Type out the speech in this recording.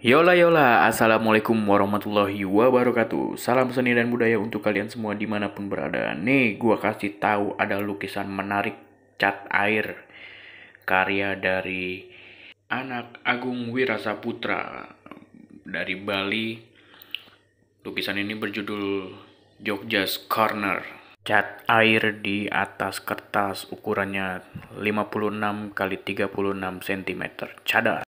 Yola yola, assalamualaikum warahmatullahi wabarakatuh. Salam seni dan budaya untuk kalian semua dimanapun berada. Nih, gua kasih tahu ada lukisan menarik cat air karya dari anak Agung Wirasa Putra dari Bali. Lukisan ini berjudul Jogja's Corner. Cat air di atas kertas ukurannya 56 kali 36 cm. Cadar.